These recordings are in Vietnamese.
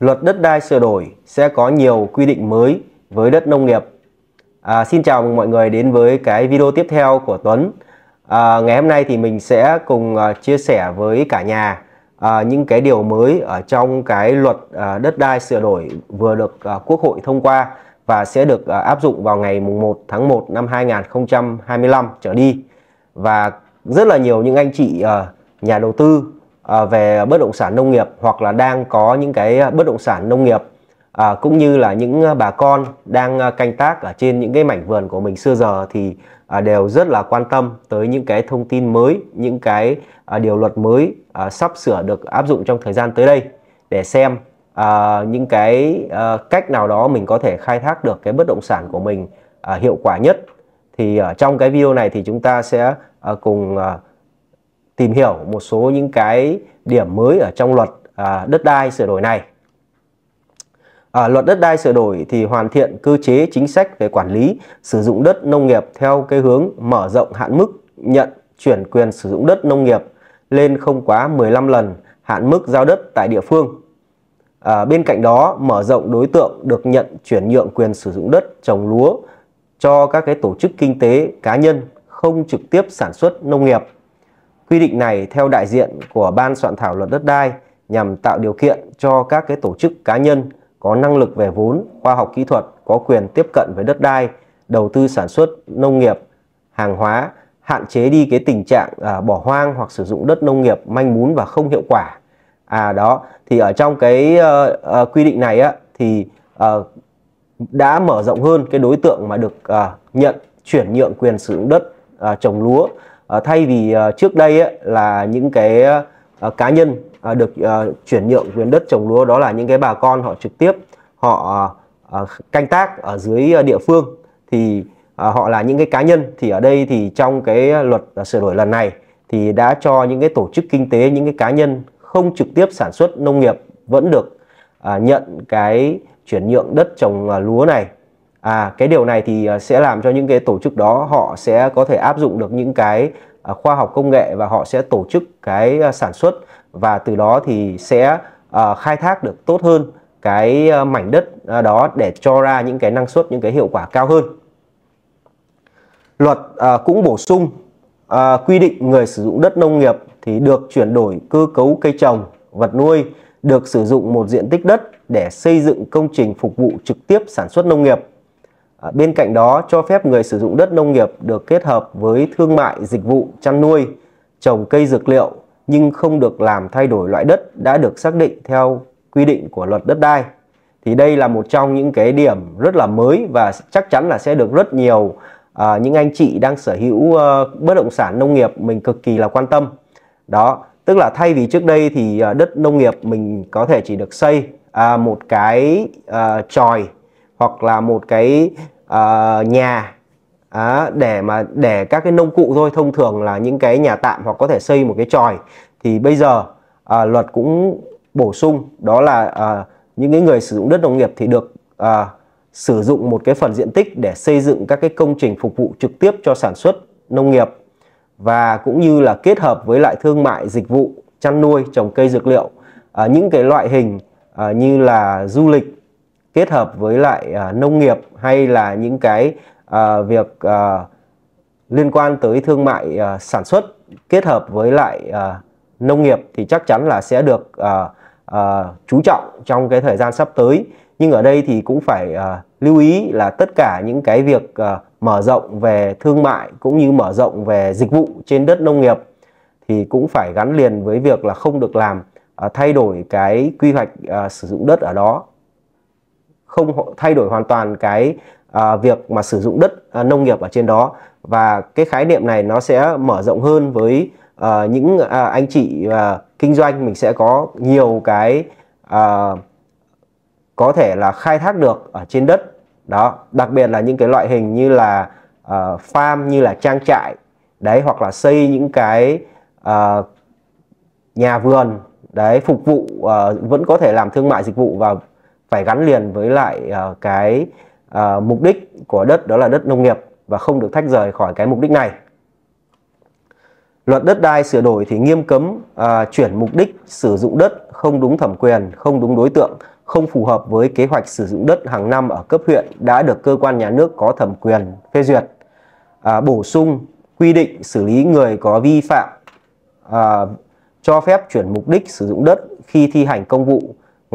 luật đất đai sửa đổi sẽ có nhiều quy định mới với đất nông nghiệp. À, xin chào mừng mọi người đến với cái video tiếp theo của Tuấn. À, ngày hôm nay thì mình sẽ cùng à, chia sẻ với cả nhà uh, những cái điều mới ở trong cái luật à, đất đai sửa đổi vừa được Quốc hội thông qua và sẽ được áp dụng vào ngày mùng 1 tháng 1 năm 2025 trở đi. Và rất là nhiều những anh chị nhà đầu tư À, về bất động sản nông nghiệp hoặc là đang có những cái bất động sản nông nghiệp à, cũng như là những bà con đang canh tác ở trên những cái mảnh vườn của mình xưa giờ thì à, đều rất là quan tâm tới những cái thông tin mới những cái à, điều luật mới à, sắp sửa được áp dụng trong thời gian tới đây để xem à, những cái à, cách nào đó mình có thể khai thác được cái bất động sản của mình à, hiệu quả nhất thì ở trong cái video này thì chúng ta sẽ à, cùng à, tìm hiểu một số những cái điểm mới ở trong luật à, đất đai sửa đổi này. À, luật đất đai sửa đổi thì hoàn thiện cơ chế chính sách về quản lý sử dụng đất nông nghiệp theo cái hướng mở rộng hạn mức nhận chuyển quyền sử dụng đất nông nghiệp lên không quá 15 lần hạn mức giao đất tại địa phương. À, bên cạnh đó mở rộng đối tượng được nhận chuyển nhượng quyền sử dụng đất trồng lúa cho các cái tổ chức kinh tế cá nhân không trực tiếp sản xuất nông nghiệp Quy định này theo đại diện của Ban soạn thảo luật đất đai nhằm tạo điều kiện cho các cái tổ chức cá nhân có năng lực về vốn, khoa học kỹ thuật có quyền tiếp cận với đất đai, đầu tư sản xuất, nông nghiệp, hàng hóa, hạn chế đi cái tình trạng à, bỏ hoang hoặc sử dụng đất nông nghiệp manh mún và không hiệu quả. À đó, thì ở trong cái uh, uh, quy định này á thì uh, đã mở rộng hơn cái đối tượng mà được uh, nhận chuyển nhượng quyền sử dụng đất uh, trồng lúa Ờ, thay vì ờ, trước đây là những cái ờ, cá nhân được chuyển nhượng quyền đất trồng lúa đó là những cái bà con họ trực tiếp họ canh tác ở dưới địa phương thì họ là những cái cá nhân thì ở đây thì trong cái luật sửa đổi lần này thì đã cho những cái tổ chức kinh tế những cái cá nhân không trực tiếp sản xuất nông nghiệp vẫn được nhận cái chuyển nhượng đất trồng lúa này à cái điều này thì ờ, sẽ làm cho những cái tổ chức đó họ sẽ có thể áp dụng được những cái ờ, khoa học công nghệ và họ sẽ tổ chức cái ờ, sản xuất và từ đó thì sẽ khai thác được tốt hơn cái mảnh đất đó để cho ra những cái năng suất những cái hiệu quả cao hơn luật cũng bổ sung quy định người sử dụng đất nông nghiệp thì được chuyển đổi cơ cấu cây trồng vật nuôi được sử dụng một diện tích đất để xây dựng công trình phục vụ trực tiếp sản xuất nông nghiệp À, bên cạnh đó cho phép người sử dụng đất nông nghiệp được kết hợp với thương mại, dịch vụ, chăn nuôi, trồng cây dược liệu nhưng không được làm thay đổi loại đất đã được xác định theo quy định của luật đất đai. Thì đây là một trong những cái điểm rất là mới và chắc chắn là sẽ được rất nhiều à, những anh chị đang sở hữu à, bất động sản nông nghiệp mình cực kỳ là quan tâm. Đó, tức là thay vì trước đây thì à, đất nông nghiệp mình có thể chỉ được xây à, một cái à, tròi hoặc là một cái uh, nhà À, để mà để các cái nông cụ thôi thông thường là những cái nhà tạm hoặc có thể xây một cái tròi thì bây giờ à, luật cũng bổ sung đó là à, những cái người sử dụng đất nông nghiệp thì được à, sử dụng một cái phần diện tích để xây dựng các cái công trình phục vụ trực tiếp cho sản xuất nông nghiệp và cũng như là kết hợp với lại thương mại dịch vụ chăn nuôi trồng cây dược liệu à, những cái loại hình à, như là du lịch kết hợp với lại à, nông nghiệp hay là những cái à, việc à, liên quan tới thương mại à, sản xuất kết hợp với lại à, nông nghiệp thì chắc chắn là sẽ được à, à, chú trọng trong cái thời gian sắp tới nhưng ở đây thì cũng phải à, lưu ý là tất cả những cái việc à, mở rộng về thương mại cũng như mở rộng về dịch vụ trên đất nông nghiệp thì cũng phải gắn liền với việc là không được làm à, thay đổi cái quy hoạch à, sử dụng đất ở đó không thay đổi hoàn toàn cái à, việc mà sử dụng đất à, nông nghiệp ở trên đó và cái khái niệm này nó sẽ mở rộng hơn với à, những à, anh chị à, kinh doanh mình sẽ có nhiều cái à, có thể là khai thác được ở trên đất đó đặc biệt là những cái loại hình như là uh, farm như là trang trại đấy hoặc là xây những cái uh, nhà vườn đấy phục vụ uh, vẫn có thể làm thương mại dịch vụ và phải gắn liền với lại uh, cái uh, mục đích của đất đó là đất nông nghiệp và không được tách rời khỏi cái mục đích này. Luật đất đai sửa đổi thì nghiêm cấm uh, chuyển mục đích sử dụng đất không đúng thẩm quyền, không đúng đối tượng, không phù hợp với kế hoạch sử dụng đất hàng năm ở cấp huyện đã được cơ quan nhà nước có thẩm quyền phê duyệt. À, bổ sung quy định xử lý người có vi phạm à, cho phép chuyển mục đích sử dụng đất khi thi hành công vụ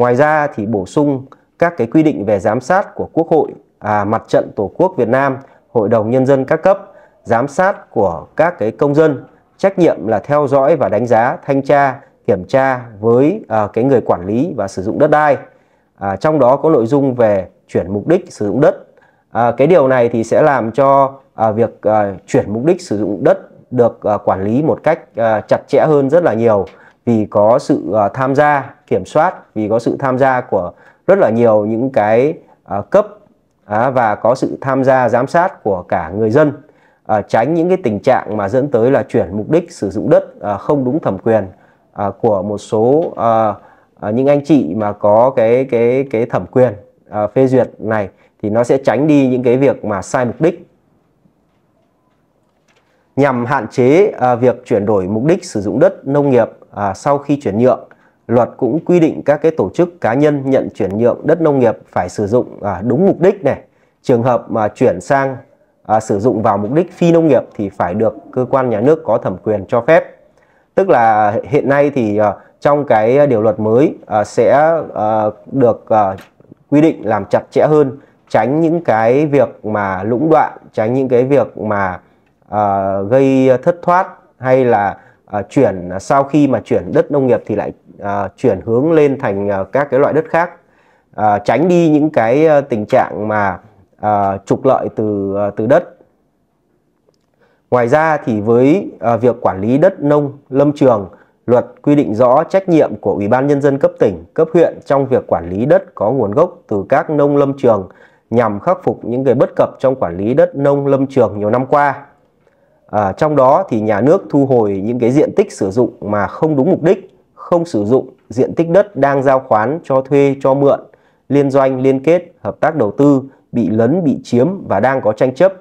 Ngoài ra thì bổ sung các cái quy định về giám sát của Quốc hội, à, Mặt trận Tổ quốc Việt Nam, Hội đồng Nhân dân các cấp, giám sát của các cái công dân, trách nhiệm là theo dõi và đánh giá, thanh tra, kiểm tra với à, cái người quản lý và sử dụng đất đai. À, trong đó có nội dung về chuyển mục đích sử dụng đất. À, cái điều này thì sẽ làm cho à, việc à, chuyển mục đích sử dụng đất được à, quản lý một cách à, chặt chẽ hơn rất là nhiều vì có sự ờ, tham gia kiểm soát vì có sự tham gia của rất là nhiều những cái ờ, cấp và có sự tham gia giám sát của cả người dân ờ, tránh những cái tình trạng mà dẫn tới là chuyển mục đích sử dụng đất không đúng thẩm quyền của một số những anh chị mà có cái cái cái thẩm quyền phê duyệt này thì nó sẽ tránh đi những cái việc mà sai mục đích nhằm hạn chế việc chuyển đổi mục đích sử dụng đất nông nghiệp à, sau khi chuyển nhượng luật cũng quy định các cái tổ chức cá nhân nhận chuyển nhượng đất nông nghiệp phải sử dụng à, đúng mục đích này trường hợp mà chuyển sang à, sử dụng vào mục đích phi nông nghiệp thì phải được cơ quan nhà nước có thẩm quyền cho phép tức là hiện nay thì à, trong cái điều luật mới à, sẽ à, được à, quy định làm chặt chẽ hơn tránh những cái việc mà lũng đoạn tránh những cái việc mà à, gây thất thoát hay là à, chuyển à, sau khi mà chuyển đất nông nghiệp thì lại à, chuyển hướng lên thành à, các cái loại đất khác à, tránh đi những cái à, tình trạng mà à, trục lợi từ à, từ đất ngoài ra thì với à, việc quản lý đất nông lâm trường luật quy định rõ trách nhiệm của ủy ban nhân dân cấp tỉnh cấp huyện trong việc quản lý đất có nguồn gốc từ các nông lâm trường nhằm khắc phục những cái bất cập trong quản lý đất nông lâm trường nhiều năm qua À, trong đó thì nhà nước thu hồi những cái diện tích sử dụng mà không đúng mục đích, không sử dụng diện tích đất đang giao khoán cho thuê cho mượn, liên doanh liên kết, hợp tác đầu tư bị lấn bị chiếm và đang có tranh chấp.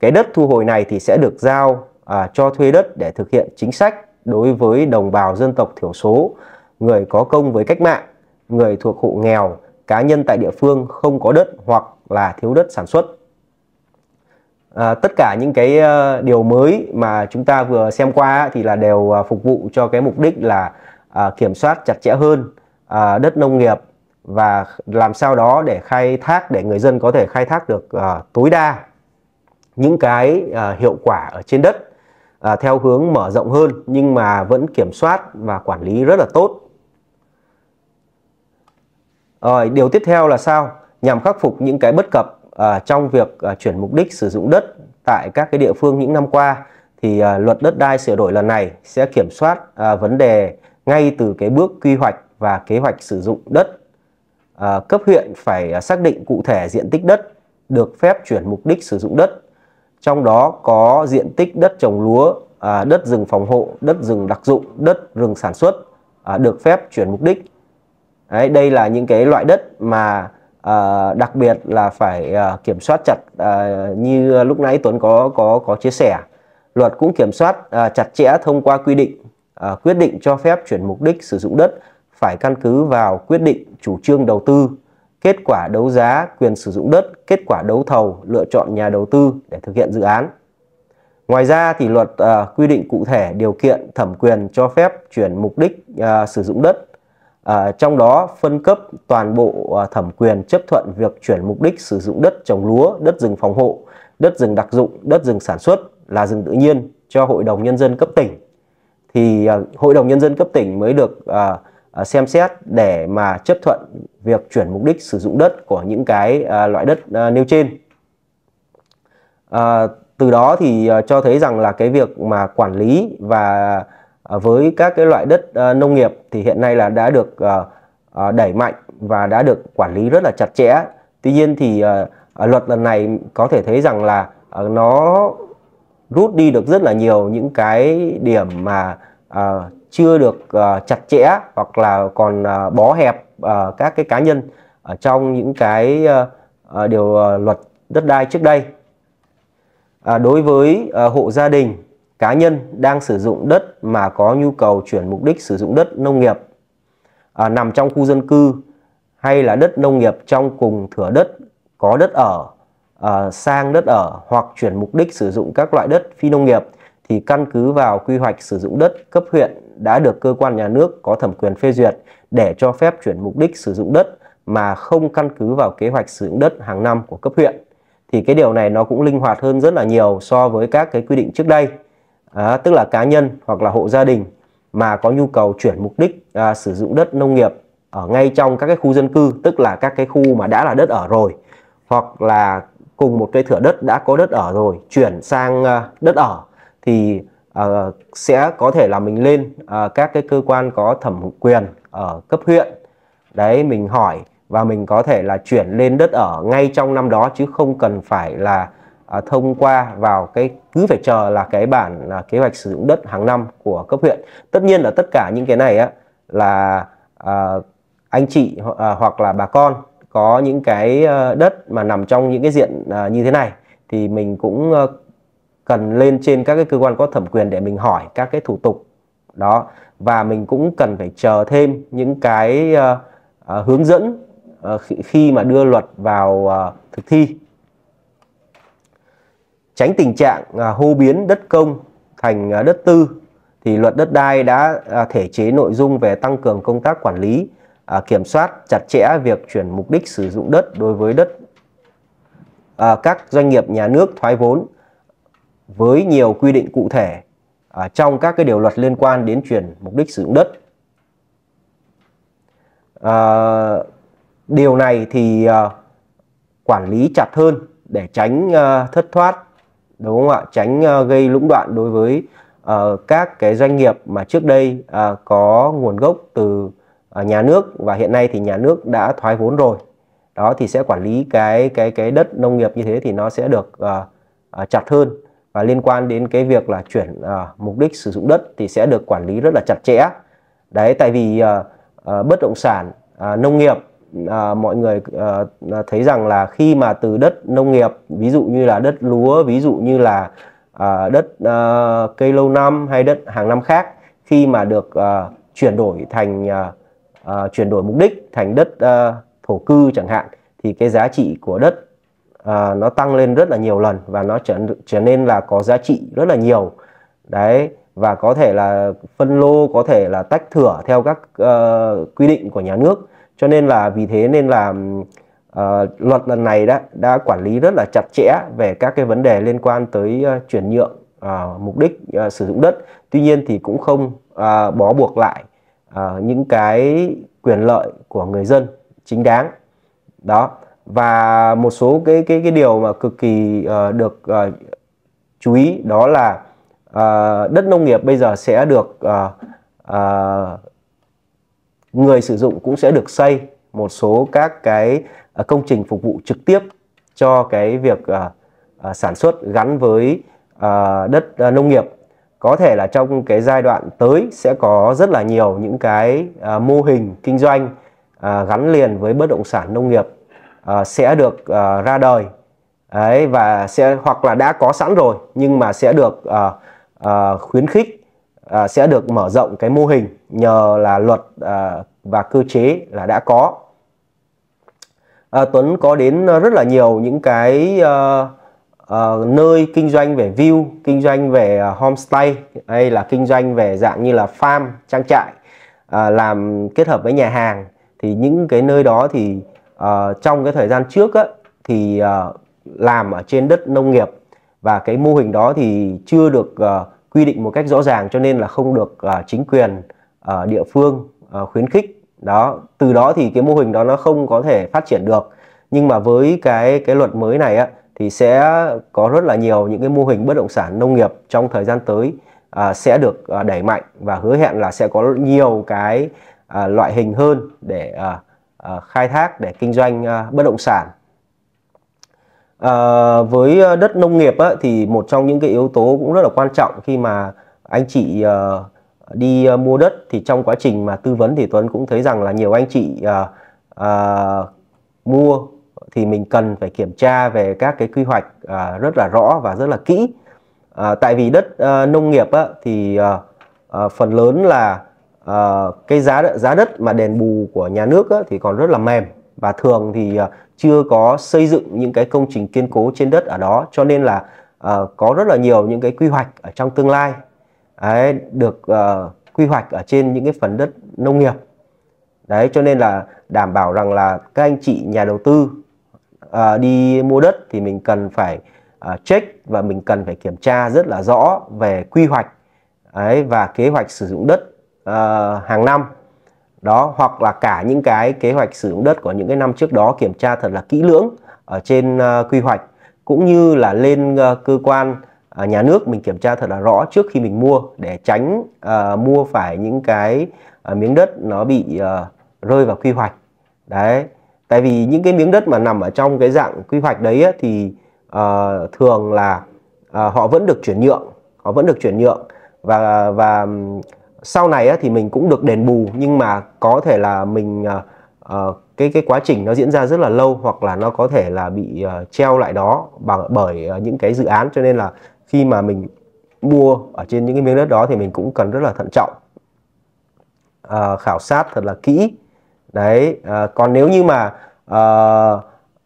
Cái đất thu hồi này thì sẽ được giao à, cho thuê đất để thực hiện chính sách đối với đồng bào dân tộc thiểu số, người có công với cách mạng, người thuộc hộ nghèo, cá nhân tại địa phương không có đất hoặc là thiếu đất sản xuất à, tất cả những cái uh, điều mới mà chúng ta vừa xem qua thì là đều uh, phục vụ cho cái mục đích là uh, kiểm soát chặt chẽ hơn uh, đất nông nghiệp và làm sao đó để khai thác để người dân có thể khai thác được uh, tối đa những cái uh, hiệu quả ở trên đất uh, theo hướng mở rộng hơn nhưng mà vẫn kiểm soát và quản lý rất là tốt. Rồi, điều tiếp theo là sao? Nhằm khắc phục những cái bất cập À, trong việc à, chuyển mục đích sử dụng đất tại các cái địa phương những năm qua thì à, luật đất đai sửa đổi lần này sẽ kiểm soát vấn đề ngay từ cái bước quy hoạch và kế hoạch sử dụng đất. cấp huyện phải xác định cụ thể diện tích đất được phép chuyển mục đích sử dụng đất, trong đó có diện tích đất trồng lúa, đất rừng phòng hộ, đất rừng đặc dụng, đất rừng sản xuất được phép chuyển mục đích. Đấy, đây là những cái loại đất mà à, đặc biệt là phải à, kiểm soát chặt à, như lúc nãy Tuấn có có có chia sẻ luật cũng kiểm soát à, chặt chẽ thông qua quy định à, quyết định cho phép chuyển mục đích sử dụng đất phải căn cứ vào quyết định chủ trương đầu tư kết quả đấu giá quyền sử dụng đất kết quả đấu thầu lựa chọn nhà đầu tư để thực hiện dự án ngoài ra thì luật à, quy định cụ thể điều kiện thẩm quyền cho phép chuyển mục đích à, sử dụng đất À, trong đó phân cấp toàn bộ à, thẩm quyền chấp thuận việc chuyển mục đích sử dụng đất trồng lúa, đất rừng phòng hộ, đất rừng đặc dụng, đất rừng sản xuất là rừng tự nhiên cho Hội đồng Nhân dân cấp tỉnh. Thì à, Hội đồng Nhân dân cấp tỉnh mới được à, à, xem xét để mà chấp thuận việc chuyển mục đích sử dụng đất của những cái à, loại đất à, nêu trên. À, từ đó thì à, cho thấy rằng là cái việc mà quản lý và À, với các cái loại đất à, nông nghiệp thì hiện nay là đã được à, đẩy mạnh và đã được quản lý rất là chặt chẽ. Tuy nhiên thì luật lần này có thể thấy rằng là nó rút đi được rất là nhiều những cái điểm mà chưa được chặt chẽ hoặc là còn bó hẹp các cái cá nhân ở trong những cái điều luật đất đai trước đây. đối với hộ gia đình cá nhân đang sử dụng đất mà có nhu cầu chuyển mục đích sử dụng đất nông nghiệp à, nằm trong khu dân cư hay là đất nông nghiệp trong cùng thửa đất có đất ở à, sang đất ở hoặc chuyển mục đích sử dụng các loại đất phi nông nghiệp thì căn cứ vào quy hoạch sử dụng đất cấp huyện đã được cơ quan nhà nước có thẩm quyền phê duyệt để cho phép chuyển mục đích sử dụng đất mà không căn cứ vào kế hoạch sử dụng đất hàng năm của cấp huyện thì cái điều này nó cũng linh hoạt hơn rất là nhiều so với các cái quy định trước đây à, tức là cá nhân hoặc là hộ gia đình mà có nhu cầu chuyển mục đích à, sử dụng đất nông nghiệp ở ngay trong các cái khu dân cư tức là các cái khu mà đã là đất ở rồi hoặc là cùng một cái thửa đất đã có đất ở rồi chuyển sang à, đất ở thì à, sẽ có thể là mình lên à, các cái cơ quan có thẩm quyền ở cấp huyện đấy mình hỏi và mình có thể là chuyển lên đất ở ngay trong năm đó chứ không cần phải là à, thông qua vào cái cứ phải chờ là cái bản à, kế hoạch sử dụng đất hàng năm của cấp huyện tất nhiên là tất cả những cái này á là à, anh chị à, hoặc là bà con có những cái ờ, đất mà nằm trong những cái diện à, như thế này thì mình cũng à, cần lên trên các cái cơ quan có thẩm quyền để mình hỏi các cái thủ tục đó và mình cũng cần phải chờ thêm những cái uh, uh, hướng dẫn khi, mà đưa luật vào thực thi tránh tình trạng à, hô biến đất công thành à, đất tư thì luật đất đai đã à, thể chế nội dung về tăng cường công tác quản lý kiểm soát chặt chẽ việc chuyển mục đích sử dụng đất đối với đất các doanh nghiệp nhà nước thoái vốn với nhiều quy định cụ thể trong các cái điều luật liên quan đến chuyển mục đích sử dụng đất điều này thì quản lý chặt hơn để tránh thất thoát đúng không ạ tránh uh, gây lũng đoạn đối với uh, các cái doanh nghiệp mà trước đây uh, có nguồn gốc từ uh, nhà nước và hiện nay thì nhà nước đã thoái vốn rồi đó thì sẽ quản lý cái cái cái đất nông nghiệp như thế thì nó sẽ được uh, uh, chặt hơn và liên quan đến cái việc là chuyển uh, mục đích sử dụng đất thì sẽ được quản lý rất là chặt chẽ đấy tại vì uh, uh, bất động sản uh, nông nghiệp à, mọi người à, à, thấy rằng là khi mà từ đất nông nghiệp ví dụ như là đất lúa ví dụ như là à, đất à, cây lâu năm hay đất hàng năm khác khi mà được à, chuyển đổi thành à, à, chuyển đổi mục đích thành đất à, thổ cư chẳng hạn thì cái giá trị của đất à, nó tăng lên rất là nhiều lần và nó trở trở nên là có giá trị rất là nhiều đấy và có thể là phân lô có thể là tách thửa theo các uh, quy định của nhà nước cho nên là vì thế nên là uh, luật lần này đã đã quản lý rất là chặt chẽ về các cái vấn đề liên quan tới uh, chuyển nhượng uh, mục đích uh, sử dụng đất tuy nhiên thì cũng không uh, bó buộc lại uh, những cái quyền lợi của người dân chính đáng đó và một số cái cái cái điều mà cực kỳ uh, được uh, chú ý đó là uh, đất nông nghiệp bây giờ sẽ được uh, uh, người sử dụng cũng sẽ được xây một số các cái công trình phục vụ trực tiếp cho cái việc uh, uh, sản xuất gắn với uh, đất uh, nông nghiệp có thể là trong cái giai đoạn tới sẽ có rất là nhiều những cái uh, mô hình kinh doanh uh, gắn liền với bất động sản nông nghiệp uh, sẽ được uh, ra đời ấy và sẽ hoặc là đã có sẵn rồi nhưng mà sẽ được uh, uh, khuyến khích uh, sẽ được mở rộng cái mô hình nhờ là luật uh, và cơ chế là đã có uh, Tuấn có đến rất là nhiều những cái uh, uh, nơi kinh doanh về view kinh doanh về homestay hay là kinh doanh về dạng như là farm trang trại uh, làm kết hợp với nhà hàng thì những cái nơi đó thì uh, trong cái thời gian trước á, thì uh, làm ở trên đất nông nghiệp và cái mô hình đó thì chưa được uh, quy định một cách rõ ràng cho nên là không được uh, chính quyền uh, địa phương uh, khuyến khích đó từ đó thì cái mô hình đó nó không có thể phát triển được nhưng mà với cái cái luật mới này á thì sẽ có rất là nhiều những cái mô hình bất động sản nông nghiệp trong thời gian tới à, sẽ được à, đẩy mạnh và hứa hẹn là sẽ có nhiều cái à, loại hình hơn để à, à, khai thác để kinh doanh à, bất động sản À, với ờ, đất nông nghiệp á, thì một trong những cái yếu tố cũng rất là quan trọng khi mà anh chị uh, đi uh, mua đất thì trong quá trình mà tư vấn thì Tuấn cũng thấy rằng là nhiều anh chị uh, uh, mua thì mình cần phải kiểm tra về các cái quy hoạch uh, rất là rõ và rất là kỹ. Uh, tại vì đất uh, nông nghiệp á, thì uh, uh, phần lớn là uh, cái giá giá đất mà đền bù của nhà nước á, thì còn rất là mềm và thường thì ờ, chưa có xây dựng những cái công trình kiên cố trên đất ở đó cho nên là uh, có rất là nhiều những cái quy hoạch ở trong tương lai đấy, được uh, quy hoạch ở trên những cái phần đất nông nghiệp đấy cho nên là đảm bảo rằng là các anh chị nhà đầu tư uh, đi mua đất thì mình cần phải uh, check và mình cần phải kiểm tra rất là rõ về quy hoạch ấy, và kế hoạch sử dụng đất uh, hàng năm đó hoặc là cả những cái kế hoạch sử dụng đất của những cái năm trước đó kiểm tra thật là kỹ lưỡng ở trên uh, quy hoạch cũng như là lên uh, cơ quan uh, nhà nước mình kiểm tra thật là rõ trước khi mình mua để tránh uh, mua phải những cái uh, miếng đất nó bị uh, rơi vào quy hoạch đấy tại vì những cái miếng đất mà nằm ở trong cái dạng quy hoạch đấy á, thì uh, thường là uh, họ vẫn được chuyển nhượng họ vẫn được chuyển nhượng và và sau này thì mình cũng được đền bù nhưng mà có thể là mình uh, cái cái quá trình nó diễn ra rất là lâu hoặc là nó có thể là bị uh, treo lại đó bằng bởi uh, những cái dự án cho nên là khi mà mình mua ở trên những cái miếng đất đó thì mình cũng cần rất là thận trọng uh, khảo sát thật là kỹ đấy uh, còn nếu như mà uh,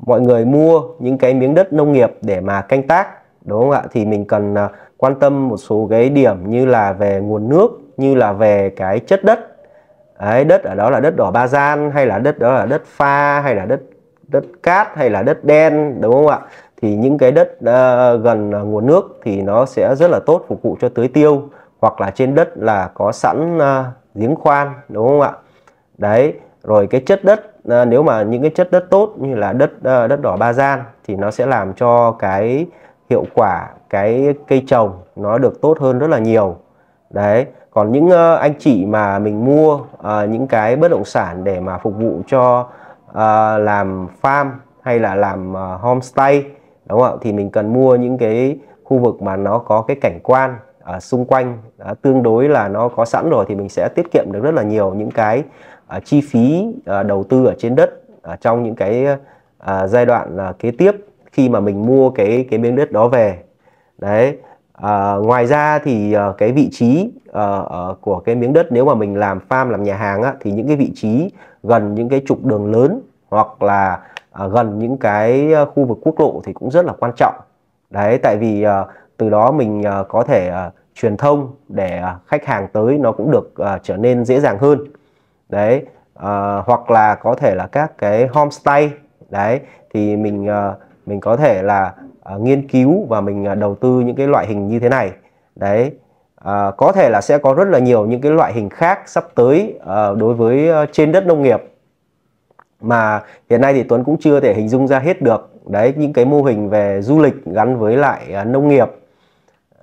mọi người mua những cái miếng đất nông nghiệp để mà canh tác đúng không ạ thì mình cần uh, quan tâm một số cái điểm như là về nguồn nước như là về cái chất đất Đấy, đất ở đó là đất đỏ ba gian hay là đất đó là đất pha hay là đất đất cát hay là đất đen đúng không ạ thì những cái đất uh, gần ờ, nguồn nước thì nó sẽ rất là tốt phục vụ cho tưới tiêu hoặc là trên đất là có sẵn uh, giếng khoan đúng không ạ đấy rồi cái chất đất uh, nếu mà những cái chất đất tốt như là đất uh, đất đỏ ba gian thì nó sẽ làm cho cái hiệu quả cái cây trồng nó được tốt hơn rất là nhiều đấy còn những uh, anh chị mà mình mua uh, những cái bất động sản để mà phục vụ cho uh, làm farm hay là làm uh, homestay đúng không ạ thì mình cần mua những cái khu vực mà nó có cái cảnh quan ở xung quanh uh, tương đối là nó có sẵn rồi thì mình sẽ tiết kiệm được rất là nhiều những cái uh, chi phí uh, đầu tư ở trên đất ở trong những cái uh, giai đoạn uh, kế tiếp khi mà mình mua cái cái miếng đất đó về đấy À, ngoài ra thì uh, cái vị trí uh, uh, của cái miếng đất nếu mà mình làm farm làm nhà hàng á, thì những cái vị trí gần những cái trục đường lớn hoặc là uh, gần những cái khu vực quốc lộ thì cũng rất là quan trọng đấy tại vì uh, từ đó mình uh, có thể uh, truyền thông để uh, khách hàng tới nó cũng được uh, trở nên dễ dàng hơn đấy uh, hoặc là có thể là các cái homestay đấy thì mình uh, mình có thể là à, nghiên cứu và mình à, đầu tư những cái loại hình như thế này đấy à, có thể là sẽ có rất là nhiều những cái loại hình khác sắp tới à, đối với à, trên đất nông nghiệp mà hiện nay thì Tuấn cũng chưa thể hình dung ra hết được đấy những cái mô hình về du lịch gắn với lại à, nông nghiệp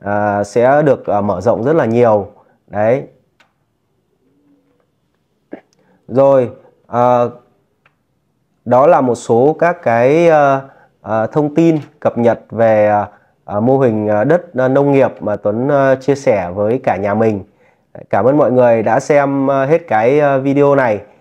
à, sẽ được à, mở rộng rất là nhiều đấy rồi à, đó là một số các cái uh, Ờ, thông tin cập nhật về ờ, mô hình ờ, đất nông nghiệp mà Tuấn chia sẻ với cả nhà mình. Cảm ơn mọi người đã xem hết cái video này.